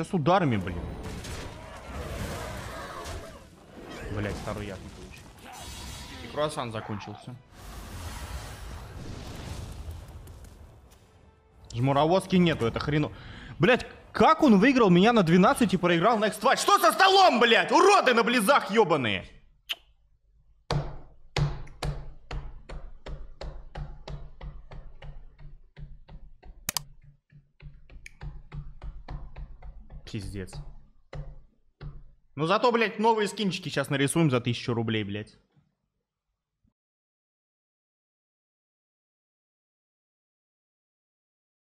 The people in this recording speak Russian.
Сейчас ударами, блин. Блять, второй яд не получил. И круассан закончился. Жмуровозки нету, это хрену. Блять, как он выиграл меня на 12 и проиграл на X2? Что со столом, блять? Уроды на близах ебаные! Пиздец. Ну зато, блядь, новые скинчики сейчас нарисуем за 1000 рублей, блядь.